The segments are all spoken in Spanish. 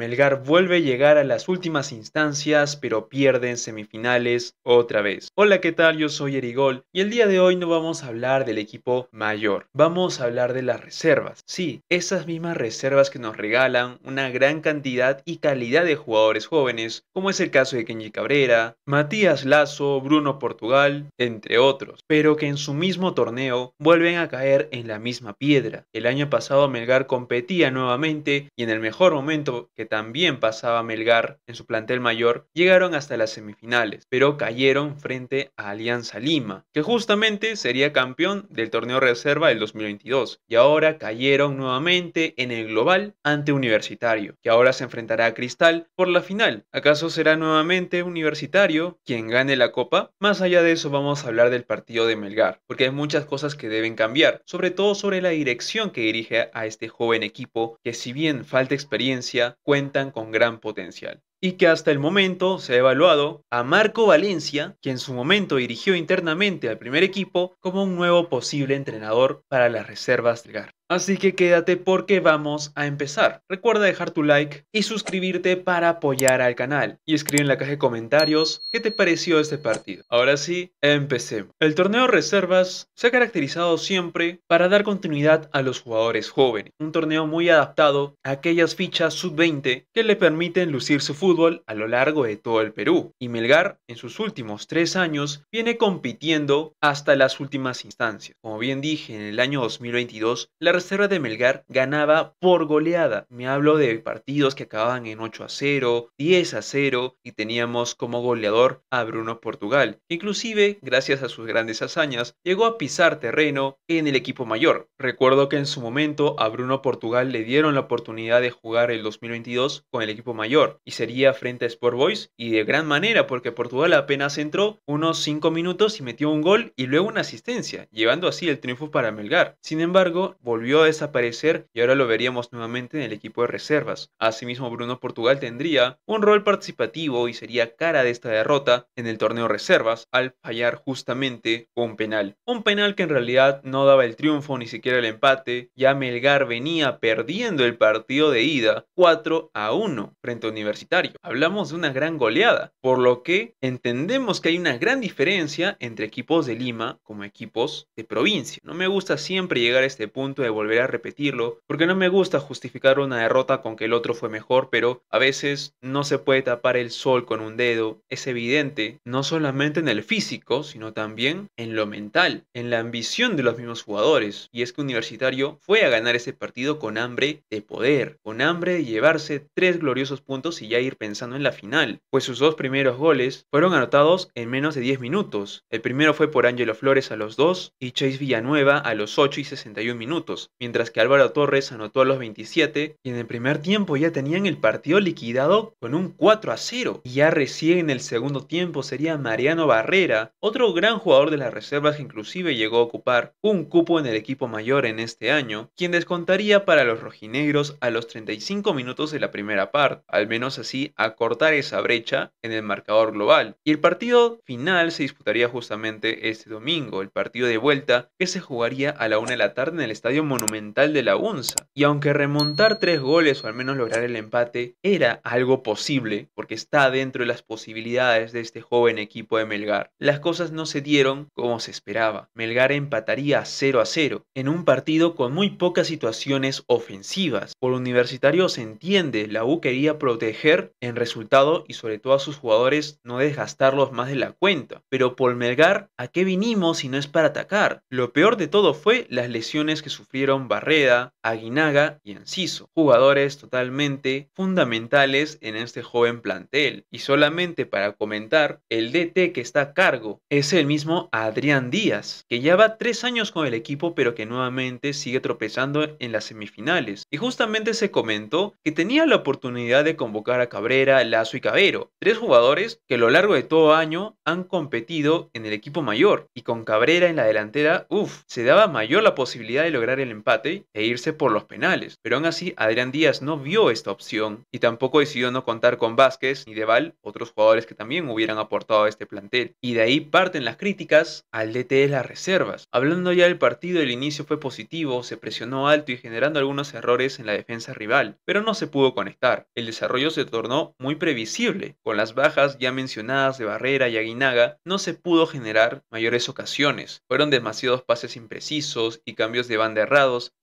Melgar vuelve a llegar a las últimas instancias, pero pierde en semifinales otra vez. Hola, ¿qué tal? Yo soy Erigol y el día de hoy no vamos a hablar del equipo mayor, vamos a hablar de las reservas. Sí, esas mismas reservas que nos regalan una gran cantidad y calidad de jugadores jóvenes, como es el caso de Kenji Cabrera, Matías Lazo, Bruno Portugal, entre otros, pero que en su mismo torneo vuelven a caer en la misma piedra. El año pasado Melgar competía nuevamente y en el mejor momento que también pasaba Melgar en su plantel mayor, llegaron hasta las semifinales, pero cayeron frente a Alianza Lima, que justamente sería campeón del torneo reserva del 2022, y ahora cayeron nuevamente en el global ante Universitario, que ahora se enfrentará a Cristal por la final. ¿Acaso será nuevamente Universitario quien gane la copa? Más allá de eso vamos a hablar del partido de Melgar, porque hay muchas cosas que deben cambiar, sobre todo sobre la dirección que dirige a este joven equipo, que si bien falta experiencia, cuenta con gran potencial y que hasta el momento se ha evaluado a Marco Valencia, que en su momento dirigió internamente al primer equipo, como un nuevo posible entrenador para las reservas del GAR. Así que quédate porque vamos a empezar. Recuerda dejar tu like y suscribirte para apoyar al canal. Y escribe en la caja de comentarios qué te pareció este partido. Ahora sí, empecemos. El torneo reservas se ha caracterizado siempre para dar continuidad a los jugadores jóvenes. Un torneo muy adaptado a aquellas fichas sub-20 que le permiten lucir su fútbol a lo largo de todo el Perú. Y Melgar, en sus últimos tres años, viene compitiendo hasta las últimas instancias. Como bien dije, en el año 2022, la reserva de Melgar ganaba por goleada. Me hablo de partidos que acababan en 8 a 0, 10 a 0 y teníamos como goleador a Bruno Portugal. Inclusive, gracias a sus grandes hazañas, llegó a pisar terreno en el equipo mayor. Recuerdo que en su momento a Bruno Portugal le dieron la oportunidad de jugar el 2022 con el equipo mayor y sería frente a Sport Boys y de gran manera porque Portugal apenas entró unos 5 minutos y metió un gol y luego una asistencia, llevando así el triunfo para Melgar. Sin embargo, volvió a desaparecer y ahora lo veríamos nuevamente en el equipo de reservas. Asimismo, Bruno Portugal tendría un rol participativo y sería cara de esta derrota en el torneo reservas al fallar justamente un penal. Un penal que en realidad no daba el triunfo ni siquiera el empate, ya Melgar venía perdiendo el partido de ida 4 a 1 frente a Universitario. Hablamos de una gran goleada, por lo que entendemos que hay una gran diferencia entre equipos de Lima como equipos de provincia. No me gusta siempre llegar a este punto de volveré a repetirlo, porque no me gusta justificar una derrota con que el otro fue mejor, pero a veces no se puede tapar el sol con un dedo, es evidente, no solamente en el físico, sino también en lo mental, en la ambición de los mismos jugadores, y es que Universitario fue a ganar ese partido con hambre de poder, con hambre de llevarse tres gloriosos puntos y ya ir pensando en la final, pues sus dos primeros goles fueron anotados en menos de 10 minutos. El primero fue por Ángelo Flores a los 2 y Chase Villanueva a los 8 y 61 minutos mientras que Álvaro Torres anotó a los 27 y en el primer tiempo ya tenían el partido liquidado con un 4 a 0. Y ya recién en el segundo tiempo sería Mariano Barrera, otro gran jugador de las reservas que inclusive llegó a ocupar un cupo en el equipo mayor en este año, quien descontaría para los rojinegros a los 35 minutos de la primera parte, al menos así acortar esa brecha en el marcador global. Y el partido final se disputaría justamente este domingo, el partido de vuelta que se jugaría a la una de la tarde en el Estadio monumental de la UNSA. Y aunque remontar tres goles o al menos lograr el empate era algo posible, porque está dentro de las posibilidades de este joven equipo de Melgar, las cosas no se dieron como se esperaba. Melgar empataría 0 a 0 en un partido con muy pocas situaciones ofensivas. Por universitario se entiende, la U quería proteger en resultado y sobre todo a sus jugadores no desgastarlos más de la cuenta. Pero por Melgar, ¿a qué vinimos si no es para atacar? Lo peor de todo fue las lesiones que sufrió barrera Barreda, Aguinaga y Enciso, jugadores totalmente fundamentales en este joven plantel. Y solamente para comentar, el DT que está a cargo es el mismo Adrián Díaz, que ya va tres años con el equipo pero que nuevamente sigue tropezando en las semifinales. Y justamente se comentó que tenía la oportunidad de convocar a Cabrera, Lazo y Cabero, tres jugadores que a lo largo de todo año han competido en el equipo mayor. Y con Cabrera en la delantera, uff, se daba mayor la posibilidad de lograr el empate e irse por los penales, pero aún así Adrián Díaz no vio esta opción y tampoco decidió no contar con Vázquez ni Deval, otros jugadores que también hubieran aportado a este plantel. Y de ahí parten las críticas al DT de las reservas. Hablando ya del partido, el inicio fue positivo, se presionó alto y generando algunos errores en la defensa rival, pero no se pudo conectar. El desarrollo se tornó muy previsible, con las bajas ya mencionadas de Barrera y Aguinaga, no se pudo generar mayores ocasiones. Fueron demasiados pases imprecisos y cambios de banda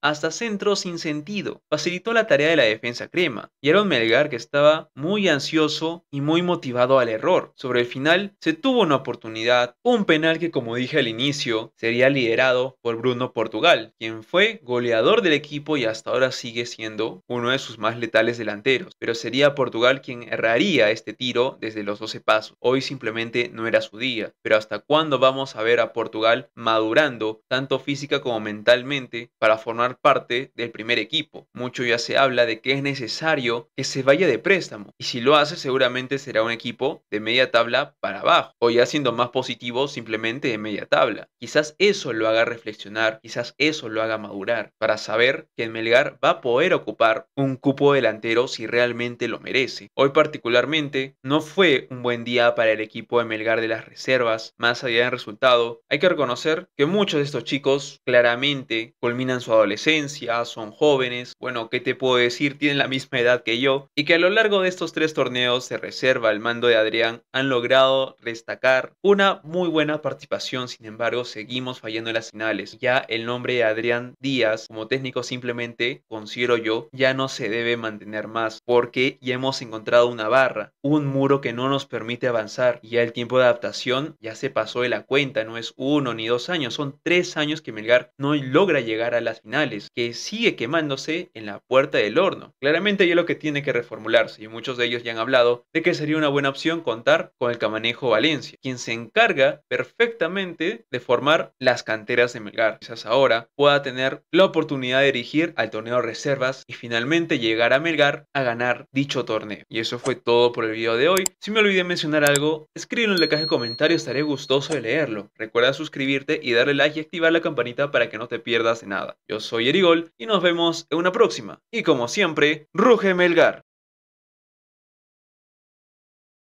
hasta centros sin sentido. Facilitó la tarea de la defensa crema y era Melgar que estaba muy ansioso y muy motivado al error. Sobre el final se tuvo una oportunidad, un penal que como dije al inicio sería liderado por Bruno Portugal, quien fue goleador del equipo y hasta ahora sigue siendo uno de sus más letales delanteros, pero sería Portugal quien erraría este tiro desde los 12 pasos. Hoy simplemente no era su día, pero hasta cuándo vamos a ver a Portugal madurando tanto física como mentalmente para formar parte del primer equipo. Mucho ya se habla de que es necesario que se vaya de préstamo y si lo hace seguramente será un equipo de media tabla para abajo o ya siendo más positivo simplemente de media tabla. Quizás eso lo haga reflexionar, quizás eso lo haga madurar para saber que Melgar va a poder ocupar un cupo delantero si realmente lo merece. Hoy particularmente no fue un buen día para el equipo de Melgar de las reservas, más allá del resultado, hay que reconocer que muchos de estos chicos claramente culminan su adolescencia, son jóvenes, bueno, ¿qué te puedo decir? Tienen la misma edad que yo, y que a lo largo de estos tres torneos de reserva al mando de Adrián han logrado destacar una muy buena participación, sin embargo, seguimos fallando en las finales. Ya el nombre de Adrián Díaz como técnico simplemente, considero yo, ya no se debe mantener más, porque ya hemos encontrado una barra, un muro que no nos permite avanzar, y ya el tiempo de adaptación ya se pasó de la cuenta, no es uno ni dos años, son tres años que Melgar no logra llegar a las finales, que sigue quemándose en la puerta del horno. Claramente ya lo que tiene que reformularse y muchos de ellos ya han hablado de que sería una buena opción contar con el Camanejo Valencia, quien se encarga perfectamente de formar las canteras de Melgar. Quizás ahora pueda tener la oportunidad de dirigir al torneo reservas y finalmente llegar a Melgar a ganar dicho torneo. Y eso fue todo por el video de hoy. Si me olvidé mencionar algo, escríbelo en la caja de comentarios, estaré gustoso de leerlo. Recuerda suscribirte y darle like y activar la campanita para que no te pierdas de nada. Yo soy Erigol y nos vemos en una próxima. Y como siempre, ruge Melgar.